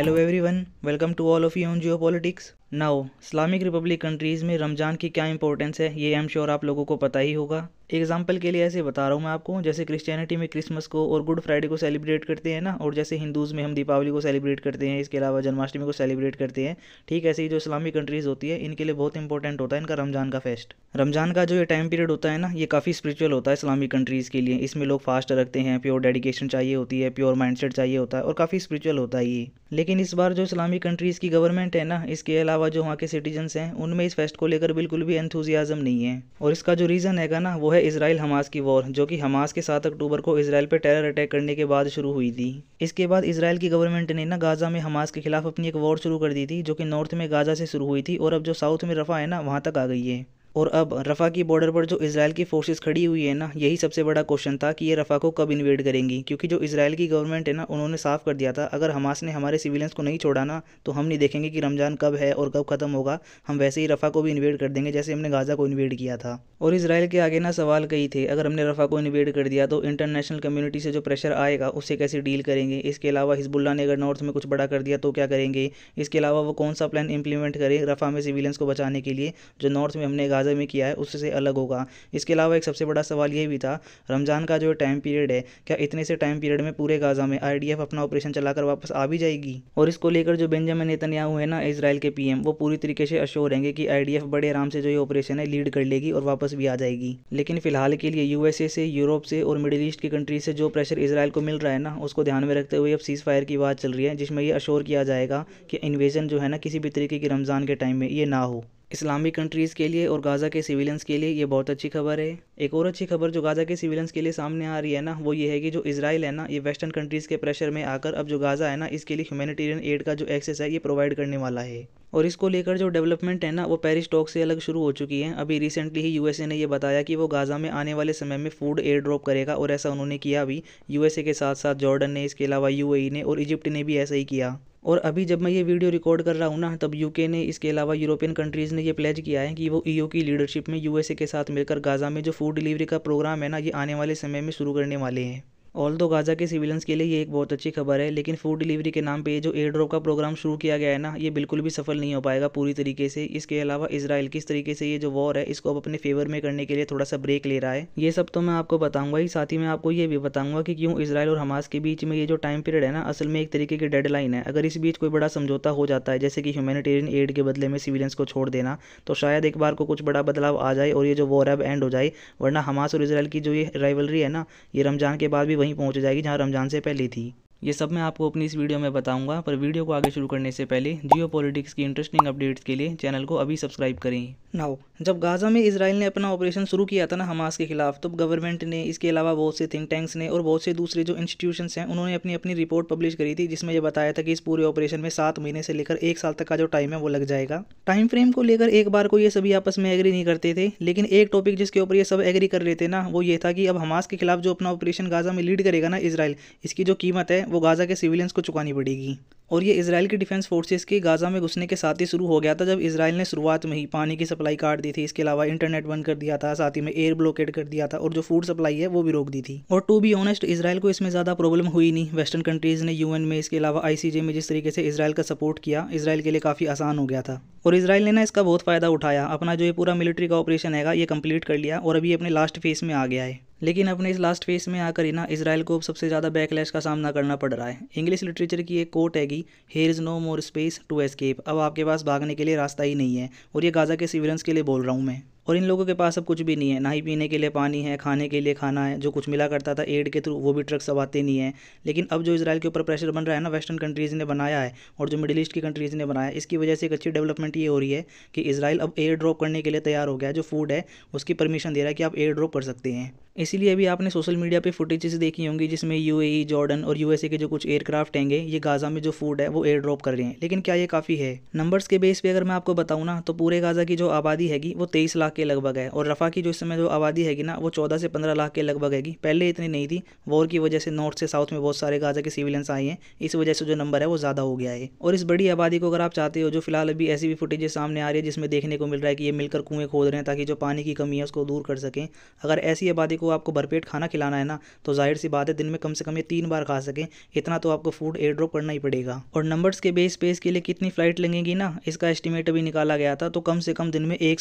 Hello everyone, welcome to all of you on Geopolitics. Now Islamic republic countries में रमज़ान की क्या importance है ये आई एम श्योर आप लोगों को पता ही होगा एग्जाम्पल के लिए ऐसे बता रहा हूँ मैं आपको जैसे क्रिश्चियनिटी में क्रिसमस को और गुड फ्राइडे को सेलिब्रेट करते हैं ना और जैसे हिंदूज़ में हम दीपावली को सेलिब्रेट करते हैं इसके अलावा जन्माष्टमी को सेलिब्रेट करते हैं ठीक ऐसे ही जो इस्लामिक कंट्रीज़ होती है इनके लिए बहुत इंपॉर्टेंट होता है इनका रमज़ान का फेस्ट रमज़ान का जो ये टाइम पीरियड होता है ना ये काफ़ी स्परिचुअल होता है इस्लामिक कंट्रीज़ के लिए इसमें लोग फास्ट रखते हैं प्योर डेडिकेशन चाहिए होती है प्योर माइंड चाहिए होता है और काफ़ी स्परिचुअल होता है ये लेकिन इस बार जो इस्लामिक कंट्रीज़ की गवर्नमेंट है ना इसके अलावा अलावा जो वहाँ के सिटीजन्स हैं उनमें इस फेस्ट को लेकर बिल्कुल भी एंथुजियाज़म नहीं है और इसका जो रीज़न हैगा ना वो है इसराइल हमास की वॉर जो कि हमास के सात अक्टूबर को इसराइल पर टेरर अटैक करने के बाद शुरू हुई थी इसके बाद इसराइल की गवर्नमेंट ने ना गाज़ा में हमास के खिलाफ अपनी एक वॉर शुरू कर दी थी जो कि नॉर्थ में गाज़ा से शुरू हुई थी और अब जो साउथ में रफा है ना वहाँ तक आ गई है और अब रफ़ा की बॉर्डर पर जो इसराइल की फोर्सेस खड़ी हुई है ना यही सबसे बड़ा क्वेश्चन था कि ये रफ़ा को कब इन्वेड करेंगी क्योंकि जो इसराइल की गवर्नमेंट है ना उन्होंने साफ कर दिया था अगर हमास ने हमारे सिविलियंस को नहीं छोड़ा ना तो हम नहीं देखेंगे कि रमज़ान कब है और कब ख़त्म होगा हम वैसे ही रफ़ा को भी इन्वेड कर देंगे जैसे हमने गाज़ा को इन्वेड किया था और इसराइल के आगे ना सवाल कई थे अगर हमने रफ़ा को इन्वेड कर दिया तो इंटरनेशनल कम्यूनिटी से जो प्रेशर आएगा उससे कैसे डील करेंगे इसके अलावा हिजबुल्ला ने अगर नॉर्थ में कुछ बड़ा कर दिया तो क्या करेंगे इसके अलावा वो कौन सा प्लान इंप्लीमेंट करें रफ़ा में सिविलियंस को बचाने के लिए जो नॉर्थ में हमने गाज़ा में किया है उससे अलग होगा इसके अलावा एक सबसे बड़ा सवाल यह भी था रमज़ान का जो टाइम पीरियड है क्या इतने से टाइम पीरियड में पूरे गाज़ा में आई अपना ऑपरेशन चलाकर वापस आ भी जाएगी और इसको लेकर जो बेंजामिन नेतन्याहू है ना इसराइल के पीएम वो पूरी तरीके से अश्योर रहेंगे कि आई बड़े आराम से जो ये ऑपरेशन है लीड कर लेगी और वापस भी आ जाएगी लेकिन फिलहाल के लिए यूएसए से यूरोप से और मिडिल ईस्ट की कंट्री से जो प्रेशर इसराइल को मिल रहा है ना उसको ध्यान में रखते हुए अब सीज़ फायर की बात चल रही है जिसमें यह अश्योर किया जाएगा कि इन्वेजन जो है ना किसी भी तरीके की रमज़ान के टाइम में ये ना हो इस्लामिक कंट्रीज़ के लिए और गाज़ा के सिविलियंस के लिए ये बहुत अच्छी खबर है एक और अच्छी खबर जो गाज़ा के सिविलियंस के लिए सामने आ रही है ना वो ये है कि जो इसराइल है ना ये वेस्टर्न कंट्रीज़ के प्रेशर में आकर अब जो गाज़ा है ना इसके लिए ह्यूमैनिटेरियन एड का जो एक्सेस है ये प्रोवाइड करने वाला है और इसको लेकर जो डेवलपमेंट है ना वो पेरिस टॉक से अलग शुरू हो चुकी है अभी रिसेंटली ही यूएसए ने यह बताया कि वो गाज़ा में आने वाले समय में फूड एयर ड्रॉप करेगा और ऐसा उन्होंने किया भी यूएसए के साथ साथ जॉर्डन ने इसके अलावा यूएई e ने और इजिप्ट ने भी ऐसा ही किया और अभी जब मैं ये वीडियो रिकॉर्ड कर रहा हूँ ना तब यूके ने इसके अलावा यूरोपियन कंट्रीज़ ने ये प्लेज किया है कि वो ईयू e की लीडरशिप में यूएसए के साथ मिलकर गाज़ा में जो फूड डिलीवरी का प्रोग्राम है ना ये आने वाले समय में शुरू करने वाले हैं ऑल दो गाज़ा के सिविलियंस के लिए ये एक बहुत अच्छी खबर है लेकिन फूड डिलीवरी के नाम पे ये जो एयर ड्रॉप का प्रोग्राम शुरू किया गया है ना ये बिल्कुल भी सफल नहीं हो पाएगा पूरी तरीके से इसके अलावा इसराइल किस तरीके से ये जो वॉर है इसको अब अपने फेवर में करने के लिए थोड़ा सा ब्रेक ले रहा है ये सब तो मैं आपको बताऊंगा ही साथ ही मैं आपको ये भी बताऊंगा कि क्यों इसराइल और हमास के बीच में ये जो टाइम पीरियड है ना असल में एक तरीके की डेडलाइन है अगर इस बीच कोई बड़ा समझौता हो जाता है जैसे कि ह्यूमैनिटेरियन एड के बदले में सिविलियंस को छोड़ देना तो शायद एक बार को कुछ बड़ा बदलाव आ जाए और ये जो वॉर अब एंड हो जाए वरना हमास और इसराइल की जो ये राइवलरी है ना ये रमजान के बाद भी वहीं पहुंच जाएगी जहां रमज़ान से पहले थी ये सब मैं आपको अपनी इस वीडियो में बताऊंगा पर वीडियो को आगे शुरू करने से पहले जियो पॉलिटिक्स की इंटरेस्टिंग अपडेट्स के लिए चैनल को अभी सब्सक्राइब करें नाउ जब गाज़ा में इसराइल ने अपना ऑपरेशन शुरू किया था ना हमास के खिलाफ तो गवर्नमेंट ने इसके अलावा बहुत से थिंक टैंक्स ने और बहुत से दूसरे जो इंस्टीट्यूशन हैं उन्होंने अपनी अपनी रिपोर्ट पब्लिश करी थी जिसमें यह बताया था कि इस पूरे ऑपरेशन में सात महीने से लेकर एक साल तक का जो टाइम है वो लग जाएगा टाइम फ्रेम को लेकर एक बार को ये सभी आपस में एग्री नहीं करते थे लेकिन एक टॉपिक जिसके ऊपर ये सब एग्री कर रहे थे ना वो ये था कि अब हमास के खिलाफ जो अपना ऑपरेशन गाज़ा में लीड करेगा ना इसराइल इसकी जो कीमत है वो गाज़ा के सिविलियंस को चुकानी पड़ेगी और ये इसराइल की डिफेंस फोर्सेस के गाज़ा में घुसने के साथ ही शुरू हो गया था जब इसराइल ने शुरुआत में ही पानी की सप्लाई काट दी थी इसके अलावा इंटरनेट बंद कर दिया था साथ ही में एयर ब्लॉकेट कर दिया था और जो फूड सप्लाई है वो भी रोक दी थी और टू बी ऑनेस्ट इसराइल को इसमें ज़्यादा प्रॉब्लम हुई नहीं वेस्टर्न कंट्रीज़ ने यू में इसके अलावा आई में जिस तरीके से इसराइल का सपोर्ट किया इसराइल के लिए काफ़ी आसान हो गया था और इसराइल ने ना इसका बहुत फ़ायदा उठाया अपना जो ये पूरा मिलिट्री का ऑपरेशन हैगा ये कम्प्लीट कर लिया और अभी अपने लास्ट फेज में आ गया है लेकिन अपने इस लास्ट फेस में आकर ही ना इसराइल को सबसे ज़्यादा बैकलैश का सामना करना पड़ रहा है इंग्लिश लिटरेचर की एक कोट हैगी here is no more space to escape अब आपके पास भागने के लिए रास्ता ही नहीं है और ये गाज़ा के सिविलंस के लिए बोल रहा हूँ मैं और इन लोगों के पास अब कुछ भी नहीं है ना ही पीने के लिए पानी है खाने के लिए खाना है जो कुछ मिला करता था एड के थ्रू वो भी ट्रक्स अब आते नहीं है लेकिन अब जो इसराइल के ऊपर प्रेशर बन रहा है ना वेस्टर्न कंट्रीज़ ने बनाया है और जो मिडिल ईस्ट की कंट्रीज़ ने बनाया इसकी वजह से एक अच्छी डेवलपमेंट ये हो रही है कि इसराइल अब एयर ड्रॉप करने के लिए तैयार हो गया है जो फूड है उसकी परमिशन दे रहा है कि आप एयर ड्रॉप कर सकते हैं इसीलिए अभी आपने सोशल मीडिया पे फुटेजेस देखी होंगी जिसमें यूएई जॉर्डन e, और यूएसए के जो कुछ एयरक्राफ्ट हैंगे ये गाज़ा में जो फूड है वो एयर ड्रॉप कर रहे हैं लेकिन क्या ये काफ़ी है नंबर्स के बेस पे अगर मैं आपको बताऊँ ना तो पूरे गाज़ा की जो आबादी हैगी वो तेईस लाख लाख के लगभग है और रफ़ा की जो इस समय जो आबादी हैगी ना वो चौदह से पंद्रह लाख के लगभग हैगी पहले इतनी नहीं थी वॉर की वजह से नॉर्थ से साउथ में बहुत सारे गाजा के सिविलियंस आए हैं इस वजह से जो नंबर है वो ज़्यादा हो गया है और इस बड़ी आबादी को अगर आप चाहते हो जो फिलहाल अभी ऐसी भी फुटेज सामने आ रही है जिसमें देखने को मिल रहा है कि ये मिलकर कुएँ खोद रहे हैं ताकि जो पानी की कमी है उसको दूर कर सकें अगर ऐसी आबादी को आपको भरपेट खाना खिलाना है ना तो जाहिर सी बात है दिन में कम से कम ये तीन बार खा सकें इतना तो आपको फूड एयर ड्रॉप करना ही पड़ेगा और नंबर्स के बेस पे इसके लिए कितनी फ़्लाइट लगेंगी ना इसका एस्टिमेट अभी निकाला गया था तो कम से कम दिन में एक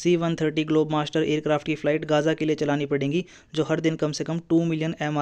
C one thirty Globemaster aircraft की फ़्लाइट गाज़ा के लिए चलानी पड़ेंगी जो हर दिन कम से कम टू मिलियन एम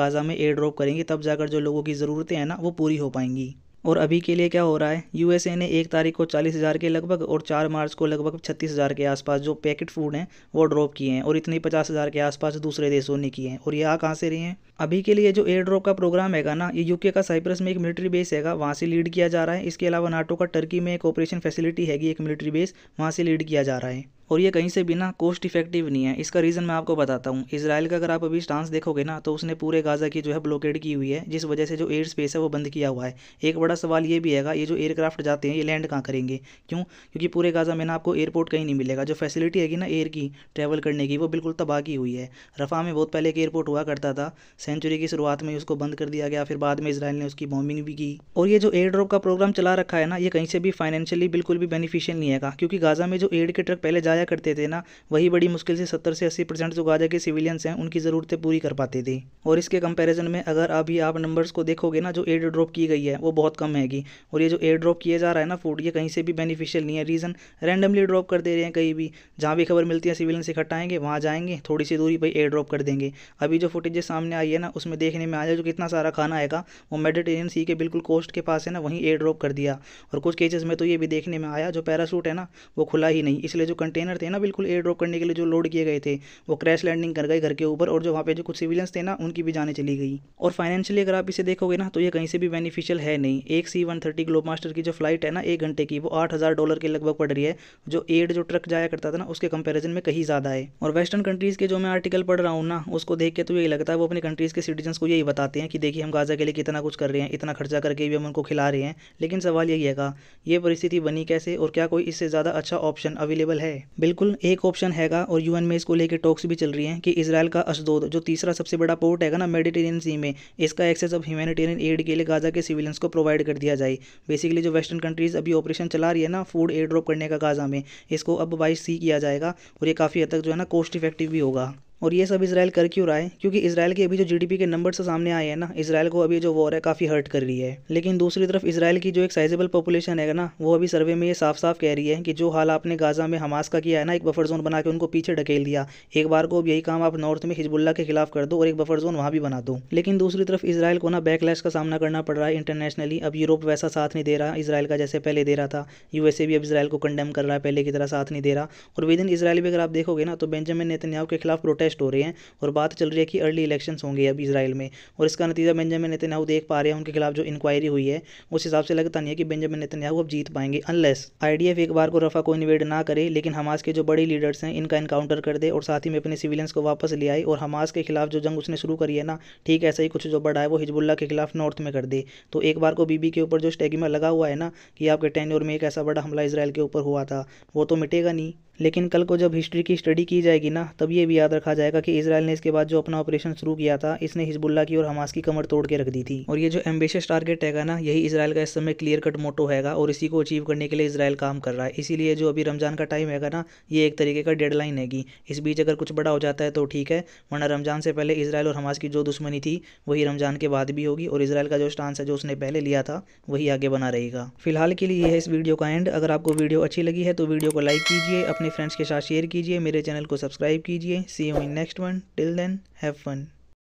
गाज़ा में एयर ड्रॉप करेंगी तब जाकर जो लोगों की ज़रूरतें हैं ना वो पूरी हो पाएंगी और अभी के लिए क्या हो रहा है यूएसए ने एक तारीख को चालीस हज़ार के लगभग और चार मार्च को लगभग छत्तीस हज़ार के आसपास जो पैकेट फूड हैं वो ड्रॉप किए हैं और इतने पचास हज़ार के आसपास दूसरे देशों ने किए हैं और ये आ कहाँ से रही हैं अभी के लिए जो एयर ड्रॉप का प्रोग्राम हैगा ना ये यूके का साइप्रस में एक मिलिट्री बेस हैगा वहाँ से लीड किया जा रहा है इसके अलावा नाटो का टर्की में एक ऑपरेशन फैसिलिटी हैगी एक मिलिट्री बेस वहाँ से लीड किया जा रहा है और ये कहीं से भी ना कोस्ट इफेक्टिव नहीं है इसका रीज़न मैं आपको बताता हूँ इसराइल का अगर आप अभी स्टांस देखोगे ना तो उसने पूरे गाज़ा की जो है ब्लॉकेड की हुई है जिस वजह से जो एयर स्पेस है वो बंद किया हुआ है एक बड़ा सवाल ये भी हैगा ये जो एयरक्राफ्ट जाते हैं ये लैंड कहाँ करेंगे क्यों क्योंकि पूरे गाज़ा में ना आपको एयरपोर्ट कहीं नहीं मिलेगा जो फैसिलिटी हैगी ना एयर की ट्रैवल करने की वो बिल्कुल तबाह की हुई है रफ़ा में बहुत पहले एक एयरपोर्ट हुआ करता था सेंचुरी की शुरुआत में उसको बंद कर दिया गया फिर बाद में इसराइल ने उसकी बॉम्बिंग भी की और ये जो एयर ड्रॉप का प्रोग्राम चला रखा है ना ये कहीं से भी फाइनेंशियली बिल्कुल भी बेनिफिशियल नहीं हैगा क्योंकि गाज़ा में जो एयर के ट्रक पहले जा उगाया करते थे ना वही बड़ी मुश्किल से सत्तर से अस्सी परसेंट जो गाजा के सिविलियंस हैं उनकी ज़रूरतें पूरी कर पाते थे और इसके कंपैरिजन में अगर अभी आप नंबर्स को देखोगे ना जो एयर ड्रॉप की गई है वो बहुत कम हैगी और ये जो एयर ड्रॉप किया जा रहा है ना फूड ये कहीं से भी बेनिफिशियल नहीं है रीज़न रैंडमली ड्रॉप कर दे रहे हैं कहीं भी जहाँ भी खबर मिलती है सिविलियंस इकट्ठा आएंगे वहाँ जाएंगे थोड़ी सी दूरी पर एयर ड्रॉप कर देंगे अभी जो फुटेजेस सामने आई है ना उसमें देखने में आया जो कितना सारा खाना आएगा वो मेडिटेरियन सी के बिल्कुल कोस्ट के पास है ना वहीं एयर ड्रॉप कर दिया और कुछ केसेस में तो ये भी देखने में आया जो पैरासूट है ना वो खुला ही नहीं इसलिए जो कंटेनर कंटेनर थे ना बिल्कुल एयर ड्रॉप करने के लिए जो लोड किए गए थे वो क्रैश लैंडिंग कर गए घर के ऊपर और जो वहाँ पे जो कुछ सिविलियंस थे ना उनकी भी जाने चली गई और फाइनेंशियली अगर आप इसे देखोगे ना तो ये कहीं से भी बेनिफिशियल है नहीं एक C one thirty Globemaster की जो फ्लाइट है ना एक घंटे की वो आठ हज़ार डॉलर के लगभग पड़ रही है जो एड जो ट्रक जाया करता था ना उसके कंपेरिजन में कहीं ज़्यादा है और वेस्टर्न कंट्रीज़ के जो मैं आर्टिकल पढ़ रहा हूँ ना उसको देख के तो यही लगता है वो अपनी कंट्रीज़ के सिटीजन को यही बताते हैं कि देखिए हम गाजा के लिए कितना कुछ कर रहे हैं इतना खर्चा करके भी हम उनको खिला रहे हैं लेकिन सवाल यही है का ये परिस्थिति बनी कैसे और क्या कोई इससे ज़्यादा अच्छा ऑप्शन अवेलेबल है बिल्कुल एक ऑप्शन हैगा और यूएन में इसको लेके टॉक्स भी चल रही हैं कि इसराइल का अशदोद जो तीसरा सबसे बड़ा पोर्ट हैगा ना मेडिटेरियन सी में इसका एक्सेस अब ह्यूमैनिटेरियन एड के लिए गाजा के सिविलियंस को प्रोवाइड कर दिया जाए बेसिकली जो वेस्टर्न कंट्रीज़ अभी ऑपरेशन चला रही है ना फूड एयर ड्रॉप करने का गाजा में इसको अब बाई सी किया जाएगा और ये काफ़ी हद तक जो है ना कॉस्ट इफेक्टिव भी होगा और ये सब इसराइल कर क्यों रहा है क्योंकि इसराइल के अभी जो जीडीपी के नंबर से सामने आए हैं ना इसराइल को अभी जो वॉर है काफ़ी हर्ट कर रही है लेकिन दूसरी तरफ इसराइल की जो एक साइजेबल पॉपुलेशन है ना वो अभी सर्वे में ये साफ साफ कह रही है कि जो हाल आपने गाजा में हमास का किया है ना एक बफर जोन बना के उनको पीछे ढकेल दिया एक बार को अब यही काम आप नॉर्थ में हिजबुल्ला के खिलाफ कर दो और एक बफर जोन वहाँ भी बना दो लेकिन दूसरी तरफ इसराइल को ना बैकलैश का सामना करना पड़ रहा है इंटरनेशनली अब यूरोप वैसा साथ नहीं दे रहा इसराइल का जैसे पहले दे रहा था यूएसए भी अब इसराइल को कंडेम कर रहा है पहले की तरह साथ नहीं दे रहा और विद इन इसराइल भी अगर आप देखोगे ना तो बेंजामिन नेतन्याहू के खिलाफ प्रोटेस्ट प्रोटेस्ट हो रहे हैं और बात चल रही है कि अर्ली इलेक्शंस होंगे अब इसराइल में और इसका नतीजा बेंजामिन नेतन्याहू देख पा रहे हैं उनके खिलाफ जो इंक्वायरी हुई है उस हिसाब से लगता नहीं है कि बेंजामिन नेतन्याहू अब जीत पाएंगे अनलेस आई एक बार को रफा को इन्वेड ना करे लेकिन हमास के जो बड़े लीडर्स हैं इनका इनकाउंटर कर दे और साथ ही में अपने सिविलियंस को वापस ले आए और हमास के खिलाफ जो जंग उसने शुरू करी है ना ठीक ऐसा ही कुछ जो बड़ा है वो हिजबुल्ला के खिलाफ नॉर्थ में कर दे तो एक बार को बीबी के ऊपर जो स्टेगिमा लगा हुआ है ना कि आपके टेन में एक ऐसा बड़ा हमला इसराइल के ऊपर हुआ था वो तो मिटेगा नहीं लेकिन कल को जब हिस्ट्री की स्टडी की जाएगी ना तब ये भी याद रखा कहा जाएगा कि इसराइल ने इसके बाद जो अपना ऑपरेशन शुरू किया था इसने हिजबुल्ला की और हमास की कमर तोड़ के रख दी थी और ये जो एम्बिशियस टारगेट है ना यही इसराइल का इस समय क्लियर कट मोटो हैगा और इसी को अचीव करने के लिए इसराइल काम कर रहा है इसीलिए जो अभी रमजान का टाइम है ना ये एक तरीके का डेडलाइन हैगी इस बीच अगर कुछ बड़ा हो जाता है तो ठीक है वरना रमजान से पहले इसराइल और हमास की जो दुश्मनी थी वही रमजान के बाद भी होगी और इसराइल का जो स्टांस है जो उसने पहले लिया था वही आगे बना रहेगा फिलहाल के लिए यह है इस वीडियो का एंड अगर आपको वीडियो अच्छी लगी है तो वीडियो को लाइक कीजिए अपने फ्रेंड्स के साथ शेयर कीजिए मेरे चैनल को सब्सक्राइब कीजिए see you next one. Till then, have fun.